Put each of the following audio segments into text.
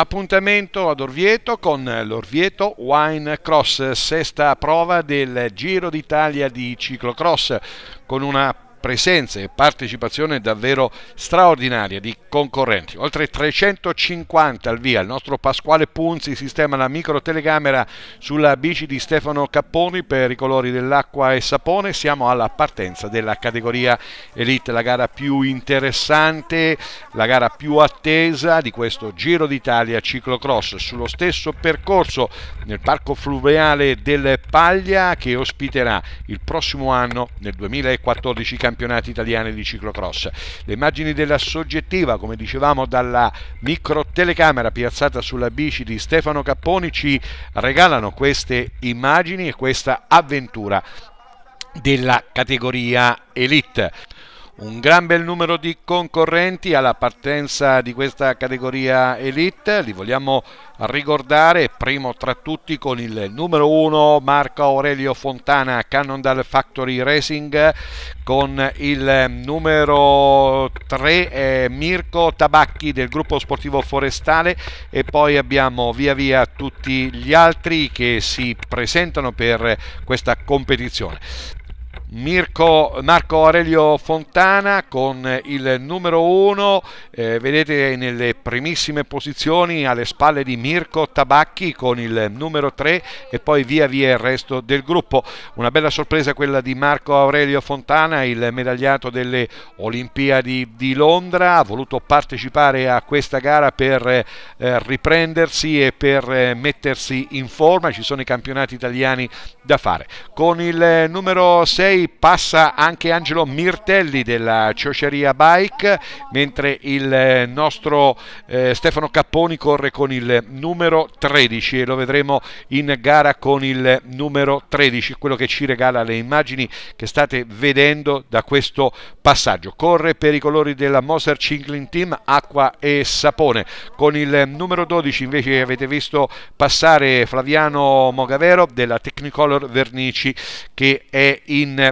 Appuntamento ad Orvieto con l'Orvieto Wine Cross, sesta prova del Giro d'Italia di ciclocross, con una presenza e partecipazione davvero straordinaria di concorrenti. Oltre 350 al via, il nostro Pasquale Punzi sistema la micro telecamera sulla bici di Stefano Capponi per i colori dell'acqua e sapone. Siamo alla partenza della categoria Elite, la gara più interessante, la gara più attesa di questo Giro d'Italia ciclocross. Sullo stesso percorso nel parco fluviale del Paglia che ospiterà il prossimo anno, nel 2014, campionati italiani di ciclocross. Le immagini della soggettiva, come dicevamo, dalla micro telecamera piazzata sulla bici di Stefano Capponi ci regalano queste immagini e questa avventura della categoria Elite. Un gran bel numero di concorrenti alla partenza di questa categoria Elite, li vogliamo ricordare, primo tra tutti con il numero 1 Marco Aurelio Fontana Cannondale Factory Racing, con il numero 3 eh, Mirko Tabacchi del gruppo sportivo forestale e poi abbiamo via via tutti gli altri che si presentano per questa competizione. Mirko, Marco Aurelio Fontana con il numero 1, eh, vedete nelle primissime posizioni alle spalle di Mirko Tabacchi con il numero 3 e poi via via il resto del gruppo. Una bella sorpresa quella di Marco Aurelio Fontana, il medagliato delle Olimpiadi di Londra, ha voluto partecipare a questa gara per eh, riprendersi e per eh, mettersi in forma, ci sono i campionati italiani da fare. Con il eh, numero 6 poi passa anche Angelo Mirtelli della Ciociaria Bike, mentre il eh, nostro eh, Stefano Capponi corre con il numero 13 e lo vedremo in gara con il numero 13, quello che ci regala le immagini che state vedendo da questo passaggio. Corre per i colori della Moser Cingling Team, acqua e sapone. Con il numero 12 invece avete visto passare Flaviano Mogavero della Technicolor Vernici che è in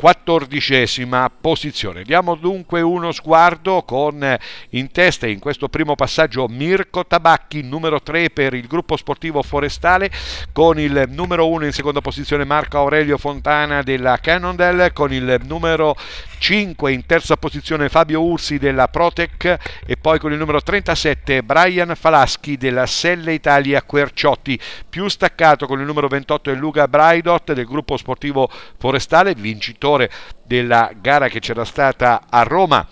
quattordicesima posizione. Diamo dunque uno sguardo con eh, in testa in questo primo passaggio Mirko Tabacchi, numero 3 per il gruppo sportivo forestale, con il numero 1 in seconda posizione Marco Aurelio Fontana della Cannondale, con il numero 5 in terza posizione Fabio Ursi della Protec e poi con il numero 37 Brian Falaschi della Selle Italia Querciotti, più staccato con il numero 28 è Luca Braidot del gruppo sportivo Forestale, vincitore della gara che c'era stata a Roma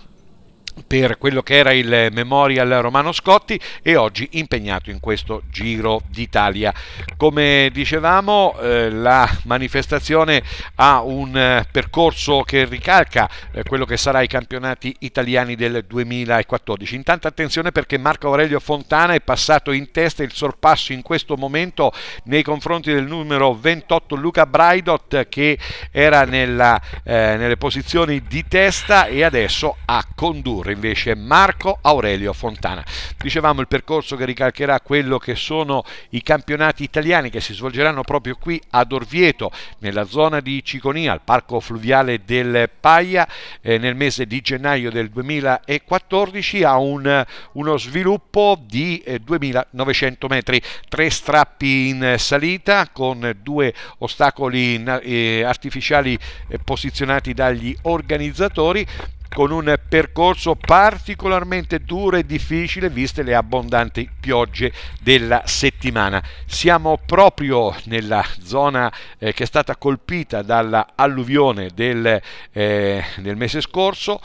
per quello che era il Memorial Romano Scotti e oggi impegnato in questo Giro d'Italia. Come dicevamo, eh, la manifestazione ha un eh, percorso che ricalca eh, quello che sarà i campionati italiani del 2014. Intanto attenzione perché Marco Aurelio Fontana è passato in testa il sorpasso in questo momento nei confronti del numero 28 Luca Braidot che era nella, eh, nelle posizioni di testa e adesso a condurre corre invece Marco Aurelio Fontana. Dicevamo il percorso che ricalcherà quello che sono i campionati italiani che si svolgeranno proprio qui ad Orvieto, nella zona di Ciconia, al Parco Fluviale del Paia, eh, nel mese di gennaio del 2014 a un, uno sviluppo di eh, 2900 metri, tre strappi in salita con due ostacoli eh, artificiali eh, posizionati dagli organizzatori con un percorso particolarmente duro e difficile viste le abbondanti piogge della settimana. Siamo proprio nella zona eh, che è stata colpita dall'alluvione del, eh, del mese scorso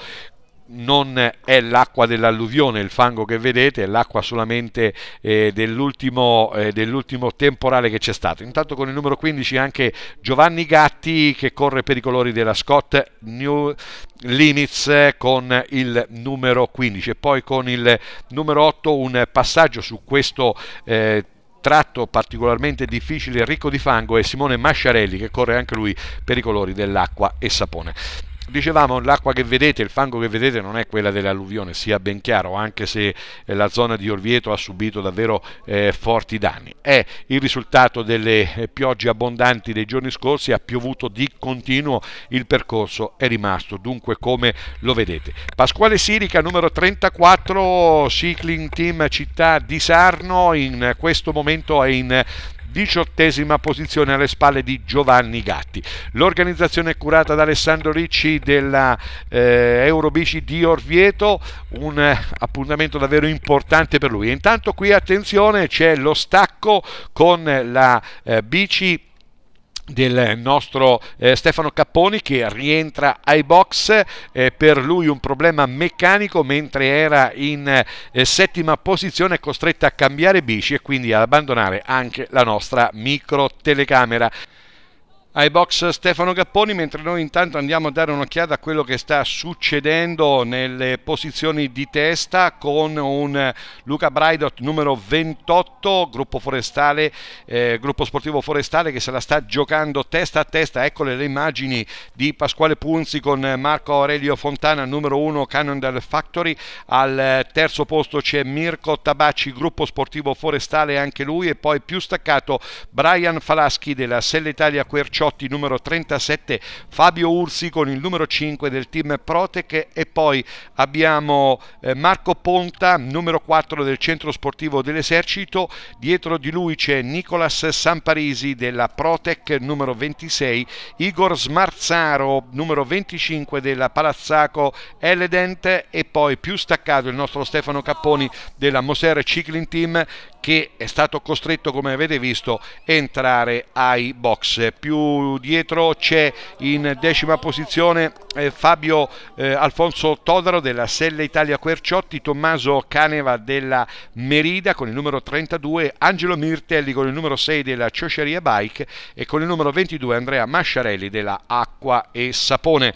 non è l'acqua dell'alluvione, il fango che vedete, è l'acqua solamente eh, dell'ultimo, eh, dell'ultimo, temporale che c'è stato. Intanto con il numero 15 anche Giovanni Gatti che corre per i colori della Scott New Limits eh, con il numero 15 e poi con il numero 8 un passaggio su questo eh, tratto particolarmente difficile e ricco di fango è Simone Masciarelli che corre anche lui per i colori dell'acqua e sapone. Dicevamo, l'acqua che vedete, il fango che vedete non è quella dell'alluvione, sia ben chiaro, anche se eh, la zona di Orvieto ha subito davvero eh, forti danni. È il risultato delle eh, piogge abbondanti dei giorni scorsi, ha piovuto di continuo, il percorso è rimasto dunque come lo vedete. Pasquale Sirica, numero 34, Cycling Team Città di Sarno, in questo momento è in diciottesima posizione alle spalle di Giovanni Gatti. L'organizzazione è curata da Alessandro Ricci della eh, Eurobici di Orvieto, un eh, appuntamento davvero importante per lui. intanto qui attenzione, c'è lo stacco con la eh, bici del nostro eh, Stefano Capponi che rientra ai box eh, per lui un problema meccanico mentre era in eh, settima posizione costretta a cambiare bici e quindi ad abbandonare anche la nostra micro telecamera ai box Stefano Gapponi mentre noi intanto andiamo a dare un'occhiata a quello che sta succedendo nelle posizioni di testa con un eh, Luca Braidot numero 28 gruppo forestale eh, gruppo sportivo forestale che se la sta giocando testa a testa eccole le immagini di Pasquale Punzi con Marco Aurelio Fontana numero 1 Cannondale Factory al eh, terzo posto c'è Mirko Tabacci gruppo sportivo forestale anche lui e poi più staccato Brian Falaschi della Selle Italia Quercio Ciotti numero 37, Fabio Ursi con il numero 5 del team Protec e poi abbiamo eh, Marco Ponta numero 4 del centro sportivo dell'esercito, dietro di lui c'è Nicolas Samparisi della Protec numero 26, Igor Smarzaro numero 25 della Palazzaco Eledent e poi più staccato il nostro Stefano Capponi della Moser Cycling Team che è stato costretto, come avete visto, a entrare ai box. Più dietro c'è in decima posizione eh, Fabio eh, Alfonso Todaro della Selle Italia Querciotti, Tommaso Caneva della Merida con il numero 32, Angelo Mirtelli con il numero 6 della Ciosceria Bike e con il numero 22 Andrea Masciarelli della Acqua e Sapone.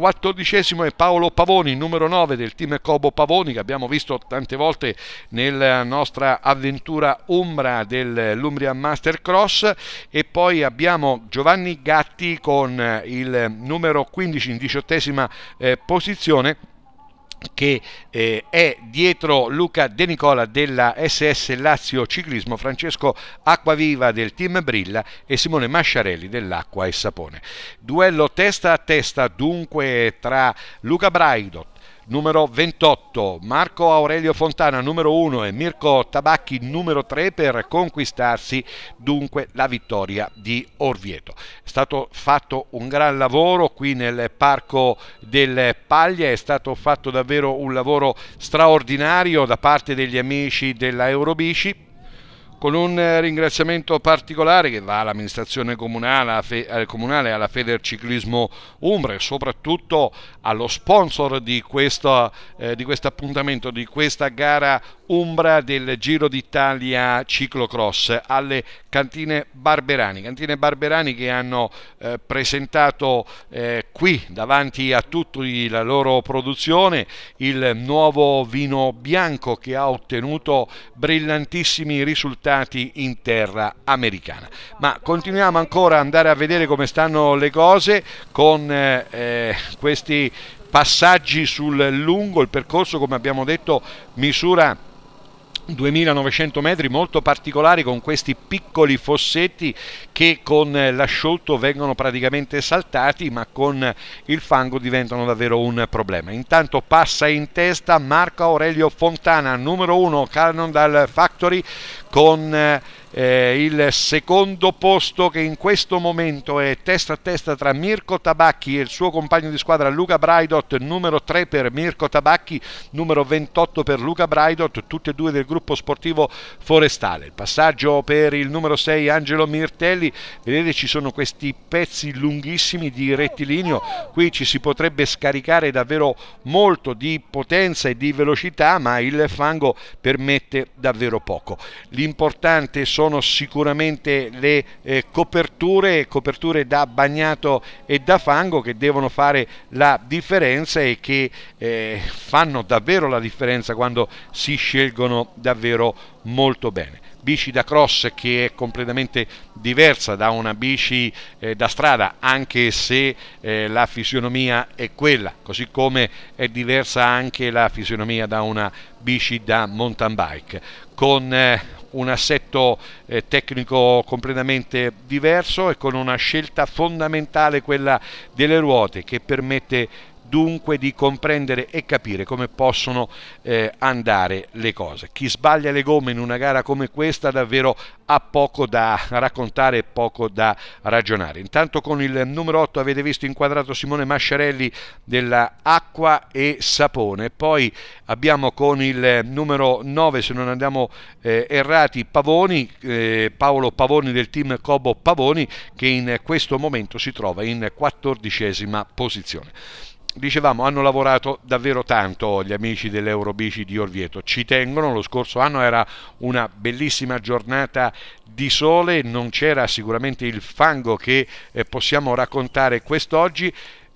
Quattordicesimo è Paolo Pavoni, numero 9 del team Cobo Pavoni, che abbiamo visto tante volte nella nostra avventura Umbra dell'Umbria Master Cross. E poi abbiamo Giovanni Gatti con il numero 15 in diciottesima eh, posizione che eh, è dietro Luca De Nicola della SS Lazio Ciclismo, Francesco Acquaviva del team Brilla e Simone Masciarelli dell'Acqua e Sapone. Duello testa a testa dunque tra Luca Braidot numero 28, Marco Aurelio Fontana numero 1 e Mirko Tabacchi numero 3 per conquistarsi dunque la vittoria di Orvieto. È stato fatto un gran lavoro qui nel Parco delle Paglie, è stato fatto davvero un lavoro straordinario da parte degli amici della Eurobici con un eh, ringraziamento particolare che va all'amministrazione comunale, comunale alla Federciclismo Umbra e soprattutto allo sponsor di questo, eh, di questo appuntamento, di questa gara Umbra del Giro d'Italia ciclocross alle cantine Barberani. Cantine Barberani che hanno eh, presentato eh, qui davanti a tutti la loro produzione il nuovo vino bianco che ha ottenuto brillantissimi risultati in terra americana. Ma continuiamo ancora ad andare a vedere come stanno le cose con eh, eh questi passaggi sul lungo, il percorso come abbiamo detto misura 2900 metri molto particolari con questi piccoli fossetti che con eh, l'asciolto vengono praticamente saltati ma con il fango diventano davvero un problema. Intanto passa in testa Marco Aurelio Fontana, numero 1 Cannondale Factory con eh, eh, il secondo posto che in questo momento è testa a testa tra Mirko Tabacchi e il suo compagno di squadra Luca Braidot, numero 3 per Mirko Tabacchi, numero 28 per Luca Braidot, tutte e due del gruppo sportivo forestale. Il passaggio per il numero 6 Angelo Mirtelli, vedete ci sono questi pezzi lunghissimi di rettilineo, qui ci si potrebbe scaricare davvero molto di potenza e di velocità, ma il fango permette davvero poco. L'importante sono sono sicuramente le eh, coperture, coperture da bagnato e da fango che devono fare la differenza e che eh, fanno davvero la differenza quando si scelgono davvero molto bene bici da cross che è completamente diversa da una bici eh, da strada, anche se eh, la fisionomia è quella, così come è diversa anche la fisionomia da una bici da mountain bike, con eh, un assetto eh, tecnico completamente diverso e con una scelta fondamentale, quella delle ruote, che permette dunque di comprendere e capire come possono eh, andare le cose. Chi sbaglia le gomme in una gara come questa davvero ha poco da raccontare e poco da ragionare. Intanto con il numero 8 avete visto inquadrato Simone Masciarelli della Acqua e Sapone, poi abbiamo con il numero 9 se non andiamo eh, errati Pavoni, eh, Paolo Pavoni del team Cobo Pavoni che in questo momento si trova in quattordicesima posizione dicevamo, hanno lavorato davvero tanto gli amici dell'Eurobici di Orvieto, ci tengono, lo scorso anno era una bellissima giornata di sole, non c'era sicuramente il fango che eh, possiamo raccontare quest'oggi,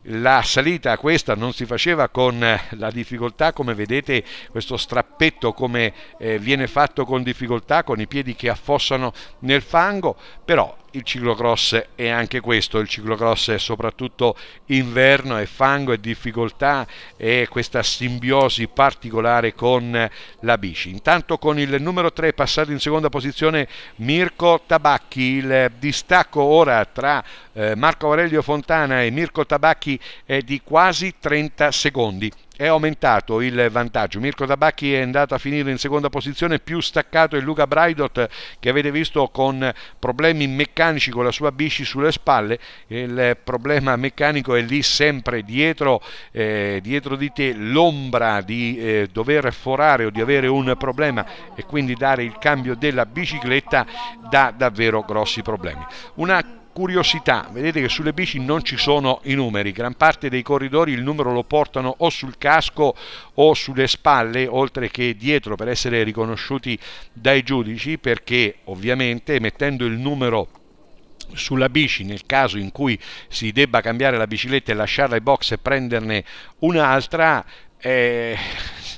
la salita questa non si faceva con eh, la difficoltà come vedete questo strappetto come eh, viene fatto con difficoltà con i piedi che affossano nel fango però il ciclocross è anche questo, il ciclocross è soprattutto inverno e fango e difficoltà e questa simbiosi particolare con la bici. Intanto con il numero 3 passato in seconda posizione Mirko Tabacchi, il distacco ora tra eh, Marco Aurelio Fontana e Mirko Tabacchi è di quasi 30 secondi è aumentato il vantaggio. Mirko Tabacchi è andato a finire in seconda posizione, più staccato è Luca Braidot che avete visto con problemi meccanici con la sua bici sulle spalle. Il problema meccanico è lì sempre dietro, eh, dietro di te l'ombra di eh, dover forare o di avere un problema e quindi dare il cambio della bicicletta dà davvero grossi problemi. Una Curiosità, vedete che sulle bici non ci sono i numeri, gran parte dei corridori il numero lo portano o sul casco o sulle spalle, oltre che dietro per essere riconosciuti dai giudici, perché ovviamente mettendo il numero sulla bici nel caso in cui si debba cambiare la bicicletta e lasciarla ai box e prenderne un'altra eh,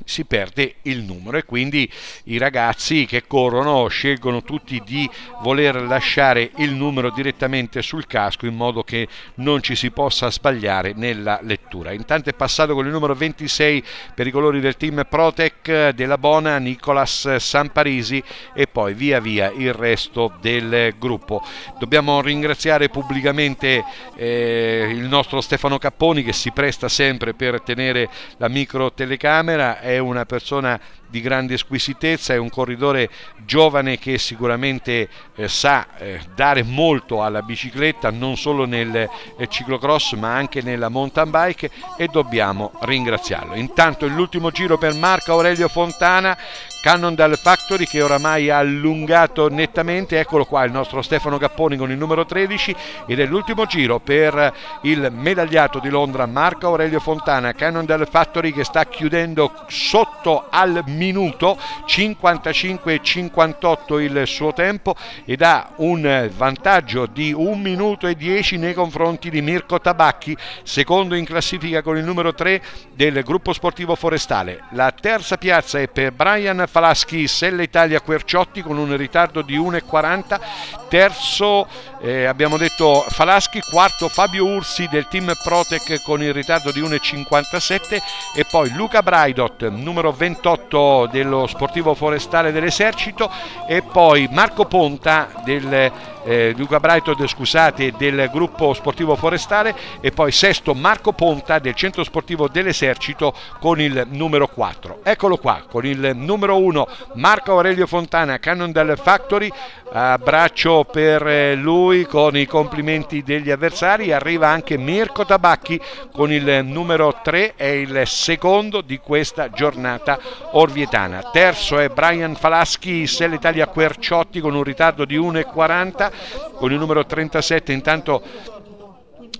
si perde il numero e quindi i ragazzi che corrono scelgono tutti di voler lasciare il numero direttamente sul casco in modo che non ci si possa sbagliare nella lettura. Intanto è passato con il numero 26 per i colori del team Protec della Bona Nicolas Samparisi e poi via via il resto del gruppo. Dobbiamo ringraziare pubblicamente eh, il nostro Stefano Capponi che si presta sempre per tenere la micro telecamera una persona di grande squisitezza, è un corridore giovane che sicuramente eh, sa eh, dare molto alla bicicletta, non solo nel eh, ciclocross ma anche nella mountain bike e dobbiamo ringraziarlo. Intanto l'ultimo giro per Marco Aurelio Fontana Cannondale Factory che oramai ha allungato nettamente, eccolo qua il nostro Stefano Gapponi con il numero 13 ed è l'ultimo giro per il medagliato di Londra Marco Aurelio Fontana, Cannondale Factory che sta chiudendo sotto al minuto 55-58 il suo tempo ed ha un vantaggio di 1 minuto e 10 nei confronti di Mirko Tabacchi, secondo in classifica con il numero 3 del gruppo sportivo forestale. La terza piazza è per Brian Spalaschi, Sella Italia Querciotti con un ritardo di 1,40, terzo eh, abbiamo detto Falaschi, quarto Fabio Ursi del team Protec con il ritardo di 1,57 e poi Luca Braidot, numero 28 dello Sportivo Forestale dell'Esercito e poi Marco Ponta del eh, Luca Braidot, scusate, del gruppo sportivo forestale e poi sesto Marco Ponta del centro sportivo dell'Esercito con il numero 4. Eccolo qua, con il numero 1 Marco Aurelio Fontana, Cannon del Factory, abbraccio per eh, lui con i complimenti degli avversari, arriva anche Mirko Tabacchi con il numero 3, è il secondo di questa giornata orvietana. Terzo è Brian Falaschi, Sella Italia Querciotti con un ritardo di 1,40, con il numero 37 intanto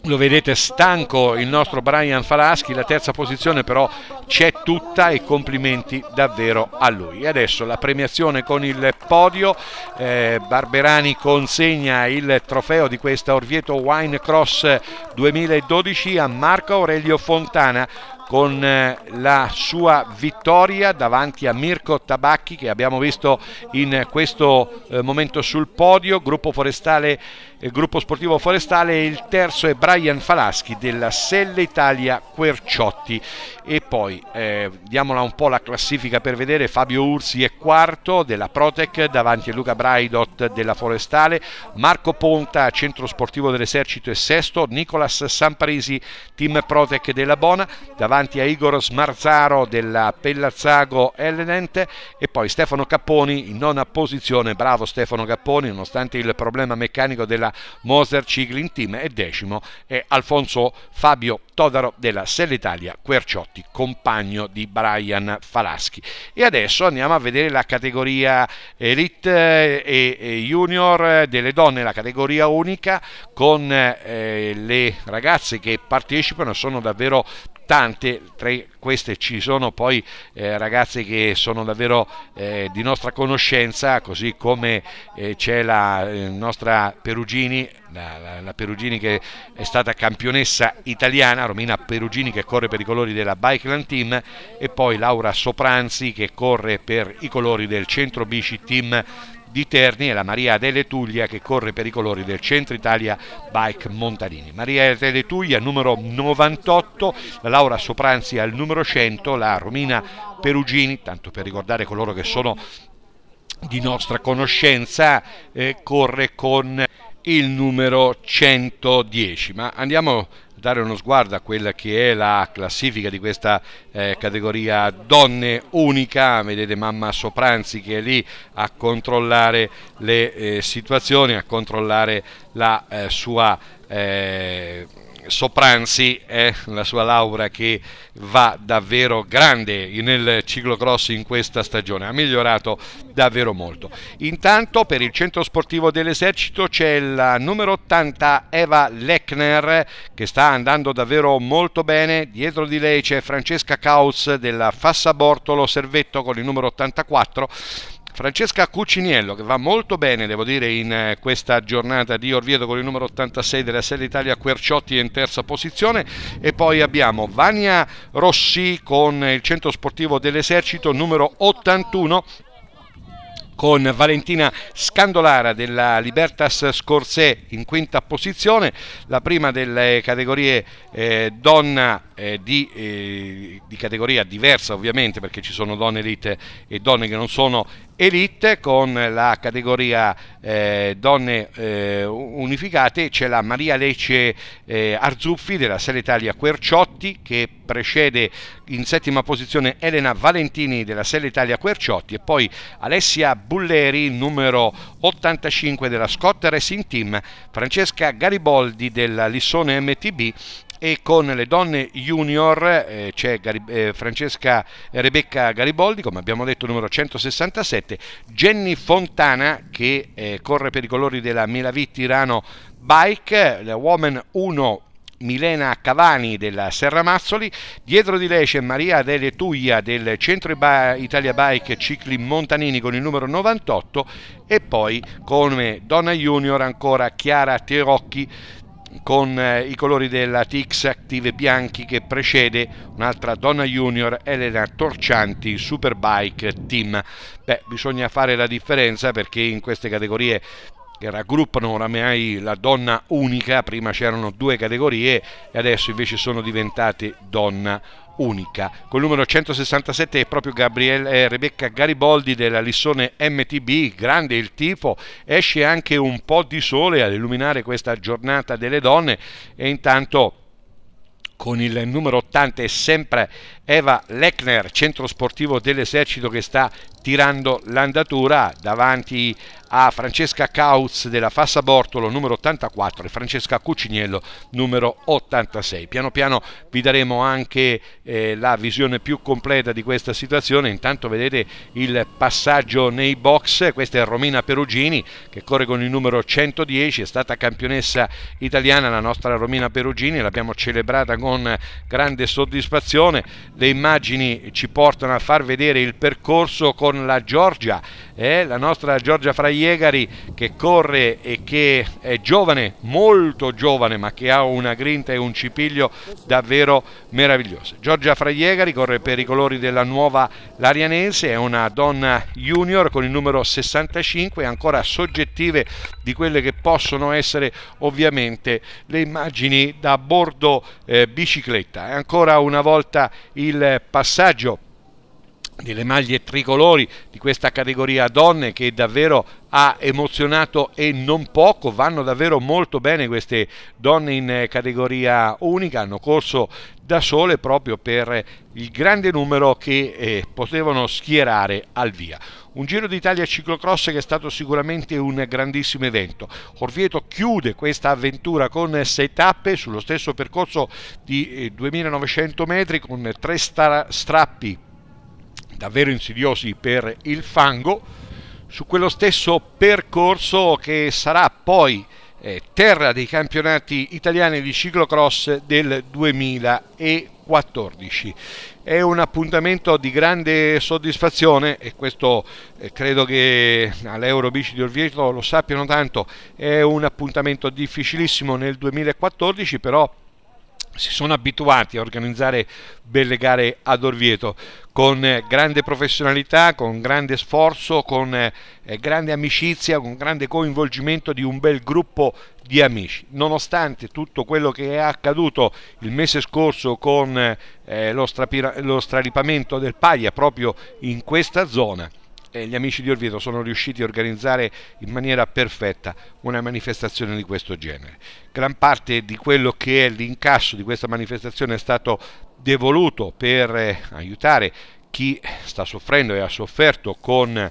lo vedete stanco il nostro Brian Falaschi, la terza posizione però c'è tutta e complimenti davvero a lui. E adesso la premiazione con il podio, eh, Barberani consegna il trofeo di questa Orvieto Wine Cross 2012 a Marco Aurelio Fontana con eh, la sua vittoria davanti a Mirko Tabacchi che abbiamo visto in questo eh, momento sul podio, gruppo, forestale, eh, gruppo sportivo forestale e il terzo è Brian Falaschi della Selle Italia Querciotti e poi eh, diamola un po' la classifica per vedere Fabio Ursi è quarto della Protec davanti a Luca Braidot della Forestale, Marco Ponta centro sportivo dell'esercito è sesto, Nicolas Samparisi team Protec della Bona davanti davanti a Igor Smarzaro della Pellazzago Ellenente e poi Stefano Capponi in nona posizione, bravo Stefano Capponi nonostante il problema meccanico della Moser Cycling Team e decimo è Alfonso Fabio Todaro della Selle Italia Querciotti, compagno di Brian Falaschi. E adesso andiamo a vedere la categoria Elite eh, e, Junior eh, delle donne, la categoria unica con eh, le ragazze che partecipano sono davvero tante, tra queste ci sono poi eh, ragazze che sono davvero eh, di nostra conoscenza, così come eh, c'è la eh, nostra Perugini, la, la, la, Perugini che è stata campionessa italiana, Romina Perugini che corre per i colori della Bikeland Team e poi Laura Sopranzi che corre per i colori del Centro Bici Team di Terni e la Maria Adele Tuglia che corre per i colori del Centro Italia Bike Montanini. Maria Adele Tuglia numero 98, la Laura Sopranzi al numero 100, la Romina Perugini, tanto per ricordare coloro che sono di nostra conoscenza, eh, corre con il numero 110. Ma andiamo dare uno sguardo a quella che è la classifica di questa eh, categoria donne unica, vedete mamma Sopranzi che è lì a controllare le eh, situazioni, a controllare la eh, sua eh, Sopranzi è la sua laurea che va davvero grande nel ciclocross in questa stagione, ha migliorato davvero molto. Intanto per il centro sportivo dell'esercito c'è la numero 80 Eva Lechner che sta andando davvero molto bene, dietro di lei c'è Francesca Caus della Fassa Bortolo Servetto con il numero 84 Francesca Cuciniello che va molto bene devo dire in eh, questa giornata di Orvieto con il numero 86 della Serie Italia Querciotti in terza posizione e poi abbiamo Vania Rossi con il centro sportivo dell'esercito numero 81 con Valentina Scandolara della Libertas Scorsè in quinta posizione, la prima delle categorie eh, donna eh, di, eh, di, categoria diversa ovviamente perché ci sono donne elite e donne che non sono Elite con la categoria eh, donne eh, unificate c'è la Maria Lecce eh, Arzuffi della Serie Italia Querciotti che precede in settima posizione Elena Valentini della Serie Italia Querciotti e poi Alessia Bulleri numero 85 della Scott Racing Team, Francesca Gariboldi della Lissone MTB e con le donne junior eh, c'è Garib- eh, Francesca eh, Rebecca Gariboldi, come abbiamo detto, numero 167, Jenny Fontana che eh, corre per i colori della Milavi Tirano Bike, la Woman 1 Milena Cavani della Serra Mazzoli, dietro di lei c'è Maria Adele Tuglia del Centro Italia Bike Cicli Montanini con il numero 98 e poi come donna junior ancora Chiara Tirocchi con eh, i colori della TX Active Bianchi che precede un'altra donna junior Elena Torcianti Superbike Team. Beh, bisogna fare la differenza perché in queste categorie che raggruppano oramai la donna unica, prima c'erano due categorie e adesso invece sono diventate donna unica unica. Col numero 167 è proprio Gabriele, eh, Rebecca Gariboldi della Lissone MTB, grande il tifo, esce anche un po' di sole ad illuminare questa giornata delle donne e intanto con il numero 80 è sempre Eva Lechner, centro sportivo dell'esercito che sta tirando l'andatura davanti a Francesca Cauz della Fassa Bortolo numero 84 e Francesca Cuciniello numero 86. Piano piano vi daremo anche eh, la visione più completa di questa situazione, intanto vedete il passaggio nei box, questa è Romina Perugini che corre con il numero 110, è stata campionessa italiana la nostra Romina Perugini, l'abbiamo celebrata con grande soddisfazione, le immagini ci portano a far vedere il percorso con la Giorgia, eh? la nostra Giorgia Fraiegari che corre e che è giovane, molto giovane, ma che ha una grinta e un cipiglio davvero meravigliosi. Giorgia Fraiegari corre per i colori della nuova Larianense, è una donna junior con il numero 65, ancora soggettive di quelle che possono essere ovviamente le immagini da bordo eh, bicicletta. È ancora una volta il il passaggio delle maglie tricolori di questa categoria donne che davvero ha emozionato e non poco, vanno davvero molto bene queste donne in eh, categoria unica, hanno corso da sole proprio per il grande numero che eh, potevano schierare al via. Un Giro d'Italia ciclocross che è stato sicuramente un grandissimo evento. Orvieto chiude questa avventura con sei tappe sullo stesso percorso di 2900 eh, metri con tre stra strappi davvero insidiosi per il fango, su quello stesso percorso che sarà poi eh, terra dei campionati italiani di ciclocross del 2014. È un appuntamento di grande soddisfazione e questo eh, credo che all'Eurobici di Orvieto lo sappiano tanto, è un appuntamento difficilissimo nel 2014 però si sono abituati a organizzare belle gare ad Orvieto con grande professionalità, con grande sforzo, con eh, grande amicizia, con grande coinvolgimento di un bel gruppo di amici. Nonostante tutto quello che è accaduto il mese scorso con eh, lo straripamento del Paglia proprio in questa zona, gli amici di Orvieto sono riusciti a organizzare in maniera perfetta una manifestazione di questo genere. Gran parte di quello che è l'incasso di questa manifestazione è stato devoluto per eh, aiutare chi sta soffrendo e ha sofferto con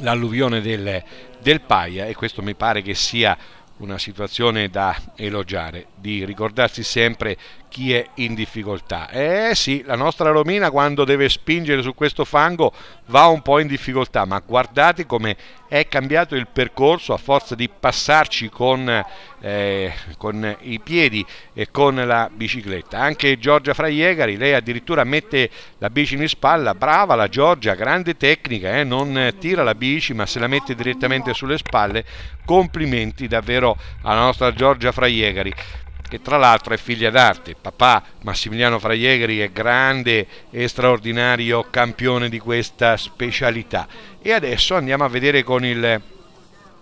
l'alluvione del, del Paia e questo mi pare che sia una situazione da elogiare, di ricordarsi sempre chi è in difficoltà. Eh sì, la nostra Romina quando deve spingere su questo fango va un po' in difficoltà, ma guardate come è cambiato il percorso a forza di passarci con, eh, con i piedi e con la bicicletta. Anche Giorgia Fraiegari, lei addirittura mette la bici in spalla, brava la Giorgia, grande tecnica, eh? non tira la bici ma se la mette direttamente sulle spalle. Complimenti davvero alla nostra Giorgia Fraiegari che tra l'altro è figlia d'arte. Papà Massimiliano Fraiegri è grande e straordinario campione di questa specialità. E adesso andiamo a vedere con il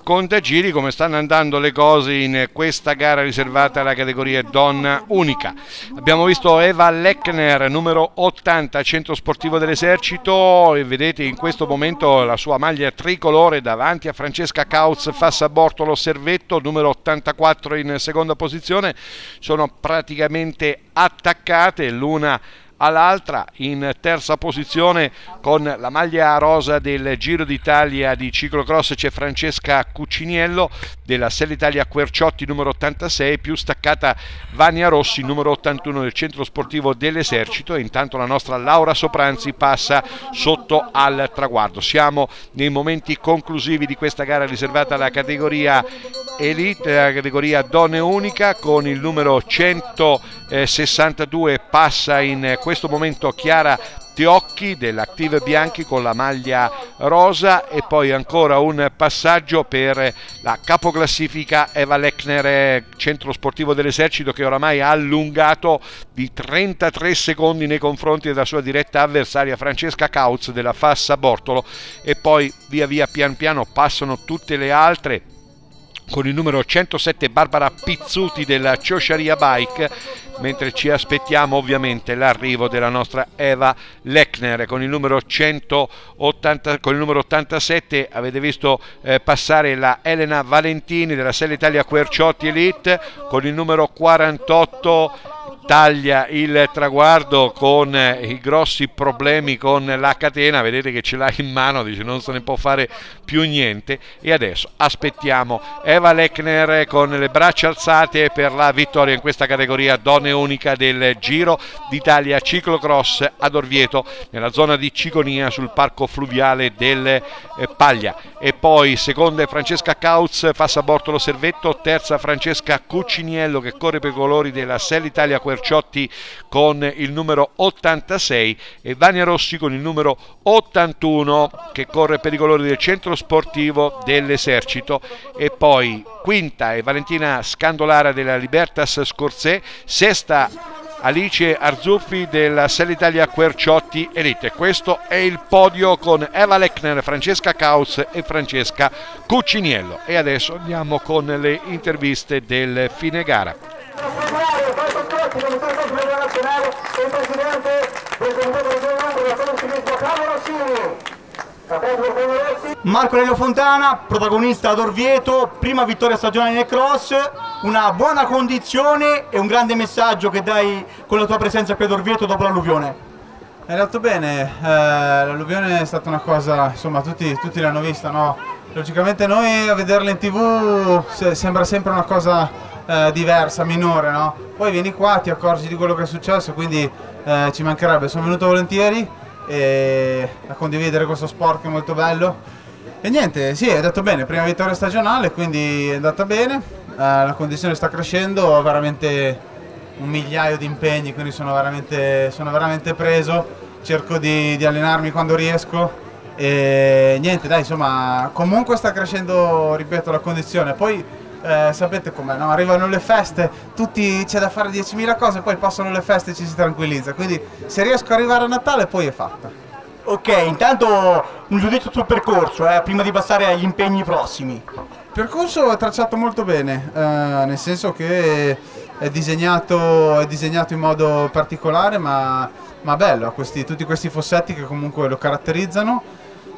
Conta giri come stanno andando le cose in questa gara riservata alla categoria donna unica. Abbiamo visto Eva Leckner, numero 80, centro sportivo dell'esercito e vedete in questo momento la sua maglia tricolore davanti a Francesca Cauz Fassabortolo Servetto, numero 84 in seconda posizione. Sono praticamente attaccate l'una all'altra in terza posizione con la maglia rosa del Giro d'Italia di ciclocross c'è Francesca Cucciniello della Sella Italia Querciotti numero 86 più staccata Vania Rossi numero 81 del centro sportivo dell'esercito e intanto la nostra Laura Sopranzi passa sotto al traguardo siamo nei momenti conclusivi di questa gara riservata alla categoria Elite, la categoria Donne Unica con il numero 162 passa in questo questo momento Chiara Teocchi dell'Active Bianchi con la maglia rosa e poi ancora un passaggio per la capoclassifica Eva Lechner, centro sportivo dell'esercito che oramai ha allungato di 33 secondi nei confronti della sua diretta avversaria Francesca Cauz della Fassa Bortolo e poi via via pian piano passano tutte le altre con il numero 107 Barbara Pizzuti della Ciosciaria Bike, mentre ci aspettiamo ovviamente l'arrivo della nostra Eva Lechner con il numero, 180, con il numero 87 avete visto eh, passare la Elena Valentini della Sella Italia Querciotti Elite con il numero 48 taglia il traguardo con eh, i grossi problemi con la catena, vedete che ce l'ha in mano, dice non se ne può fare più niente e adesso aspettiamo Eva Lechner con le braccia alzate per la vittoria in questa categoria donne unica del Giro d'Italia ciclocross ad Orvieto nella zona di Ciconia sul parco fluviale del eh, Paglia e poi seconda è Francesca Cauz, Fassabortolo Servetto, terza Francesca Cucciniello che corre per i colori della Sell Italia Quer Perciotti con il numero 86 e Vania Rossi con il numero 81 che corre per i colori del centro sportivo dell'esercito e poi quinta è Valentina Scandolara della Libertas Scorsè, sesta Alice Arzuffi della Sell Italia Querciotti Elite. Questo è il podio con Eva Lechner, Francesca Caus e Francesca Cucciniello. E adesso andiamo con le interviste del fine gara segretario tecnico nazionale e presidente del comitato regionale della Commissione Paolo Rossini. Marco Aurelio Fontana, protagonista ad Orvieto, prima vittoria stagionale nel cross, una buona condizione e un grande messaggio che dai con la tua presenza qui ad Orvieto dopo l'alluvione. È andato bene, eh, l'alluvione è stata una cosa, insomma tutti, tutti l'hanno vista, no? Logicamente noi a vederla in tv se, sembra sempre una cosa eh, diversa, minore, no? Poi vieni qua, ti accorgi di quello che è successo, quindi eh, ci mancherebbe. Sono venuto volentieri e... a condividere questo sport che è molto bello. E niente, sì, hai detto bene, prima vittoria stagionale, quindi è andata bene, eh, la condizione sta crescendo, ho veramente un migliaio di impegni, quindi sono veramente, sono veramente preso, cerco di, di allenarmi quando riesco e niente, dai, insomma, comunque sta crescendo, ripeto, la condizione. Poi eh, sapete com'è, no? arrivano le feste, tutti c'è da fare 10.000 cose, poi passano le feste e ci si tranquillizza, quindi se riesco ad arrivare a Natale poi è fatta. Ok, intanto un giudizio sul percorso, eh, prima di passare agli impegni prossimi. Il percorso è tracciato molto bene, eh, nel senso che è disegnato, è disegnato in modo particolare ma, ma bello, ha tutti questi fossetti che comunque lo caratterizzano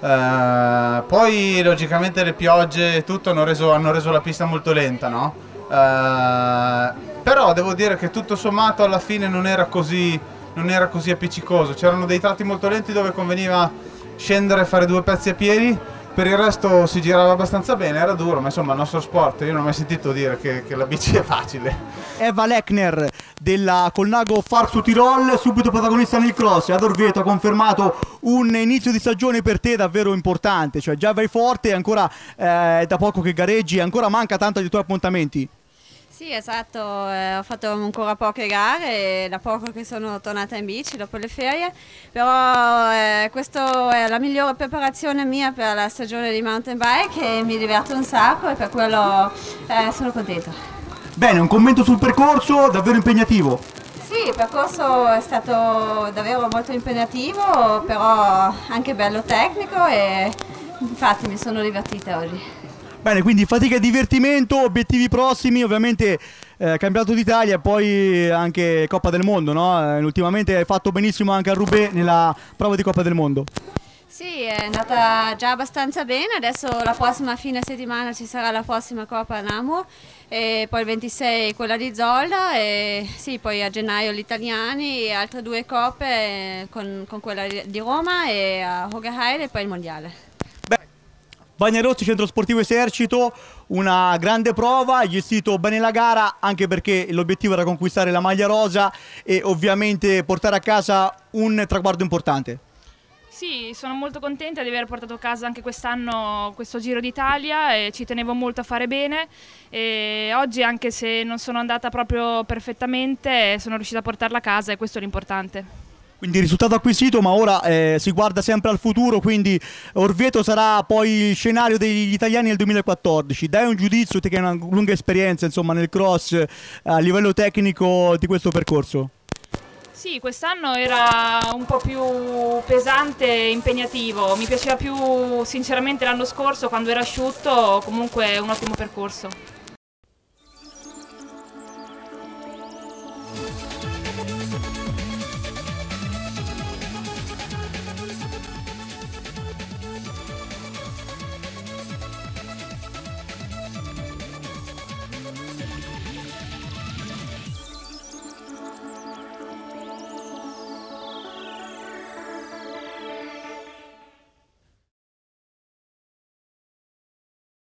Uh, poi logicamente le piogge e tutto hanno reso, hanno reso, la pista molto lenta, no? Uh, però devo dire che tutto sommato alla fine non era così, non era così appiccicoso, c'erano dei tratti molto lenti dove conveniva scendere e fare due pezzi a piedi per il resto si girava abbastanza bene, era duro, ma insomma il nostro sport, io non ho mai sentito dire che, che la bici è facile. Eva Lechner della Colnago Farsu Tirol, subito protagonista nel cross, ad Orvieto ha confermato un inizio di stagione per te davvero importante, cioè già vai forte, ancora eh, da poco che gareggi, ancora manca tanto ai tuoi appuntamenti. Sì, esatto, eh, ho fatto ancora poche gare, da poco che sono tornata in bici dopo le ferie, però eh, questa è la migliore preparazione mia per la stagione di mountain bike e mi diverto un sacco e per quello eh, sono contenta. Bene, un commento sul percorso, davvero impegnativo. Sì, il percorso è stato davvero molto impegnativo, però anche bello tecnico e infatti mi sono divertita oggi. Bene, quindi fatica e divertimento, obiettivi prossimi, ovviamente eh, campionato d'Italia e poi anche Coppa del Mondo, no? Eh, ultimamente hai fatto benissimo anche a Roubaix nella prova di Coppa del Mondo. Sì, è andata già abbastanza bene, adesso la prossima fine settimana ci sarà la prossima Coppa Namur e poi il 26 quella di Zolla e sì, poi a gennaio gli italiani e altre due coppe eh, con, con quella di Roma e a Hogerheide e poi il Mondiale. Bagnarozzi, centro sportivo esercito, una grande prova, gestito bene la gara anche perché l'obiettivo era conquistare la maglia rosa e ovviamente portare a casa un traguardo importante. Sì, sono molto contenta di aver portato a casa anche quest'anno questo Giro d'Italia e ci tenevo molto a fare bene e oggi anche se non sono andata proprio perfettamente sono riuscita a portarla a casa e questo è l'importante. Quindi risultato acquisito, ma ora eh, si guarda sempre al futuro, quindi Orvieto sarà poi il scenario degli italiani nel 2014. Dai un giudizio, te che hai una lunga esperienza insomma, nel cross eh, a livello tecnico di questo percorso. Sì, quest'anno era un po' più pesante e impegnativo, mi piaceva più sinceramente l'anno scorso quando era asciutto, comunque un ottimo percorso.